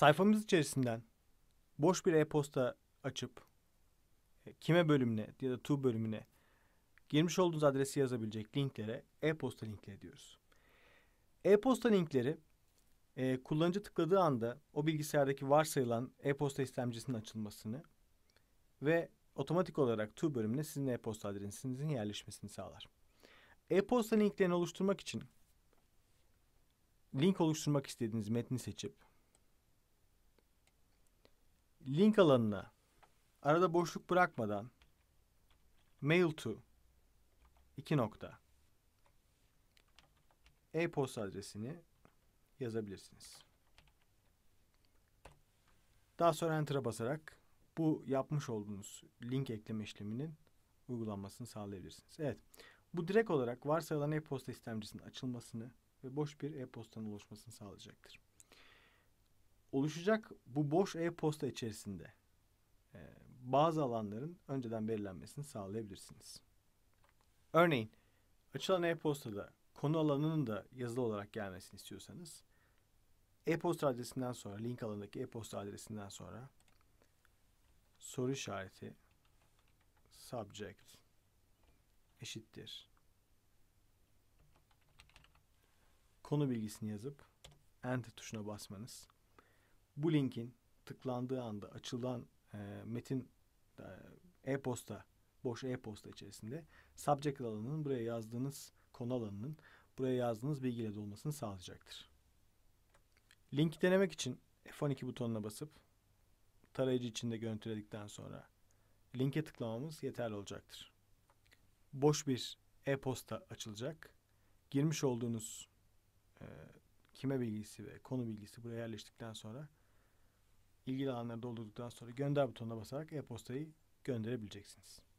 Sayfamız içerisinden boş bir e-posta açıp e, kime bölümüne ya da tu bölümüne girmiş olduğunuz adresi yazabilecek linklere e-posta linkleri diyoruz. E-posta linkleri e, kullanıcı tıkladığı anda o bilgisayardaki varsayılan e-posta istemcisinin açılmasını ve otomatik olarak tu bölümüne sizin e-posta adresinizin yerleşmesini sağlar. E-posta linklerini oluşturmak için link oluşturmak istediğiniz metni seçip link alanına arada boşluk bırakmadan mail to iki nokta e-posta adresini yazabilirsiniz. Daha sonra Enter'a basarak bu yapmış olduğunuz link ekleme işleminin uygulanmasını sağlayabilirsiniz. Evet, bu direkt olarak varsayılan e-posta istemcisinin açılmasını ve boş bir e-postanın oluşmasını sağlayacaktır oluşacak bu boş e-posta içerisinde e, bazı alanların önceden belirlenmesini sağlayabilirsiniz. Örneğin açılan e-postada konu alanının da yazılı olarak gelmesini istiyorsanız e-posta adresinden sonra link alanındaki e-posta adresinden sonra soru işareti subject eşittir konu bilgisini yazıp enter tuşuna basmanız bu linkin tıklandığı anda açılan e, metin e, e-posta, boş e-posta içerisinde subject alanının buraya yazdığınız konu alanının buraya yazdığınız bilgiyle dolmasını sağlayacaktır. Linki denemek için F12 butonuna basıp tarayıcı içinde görüntüledikten sonra linke tıklamamız yeterli olacaktır. Boş bir e-posta açılacak. Girmiş olduğunuz e, kime bilgisi ve konu bilgisi buraya yerleştikten sonra ilgili alanları doldurduktan sonra gönder butonuna basarak e-postayı gönderebileceksiniz.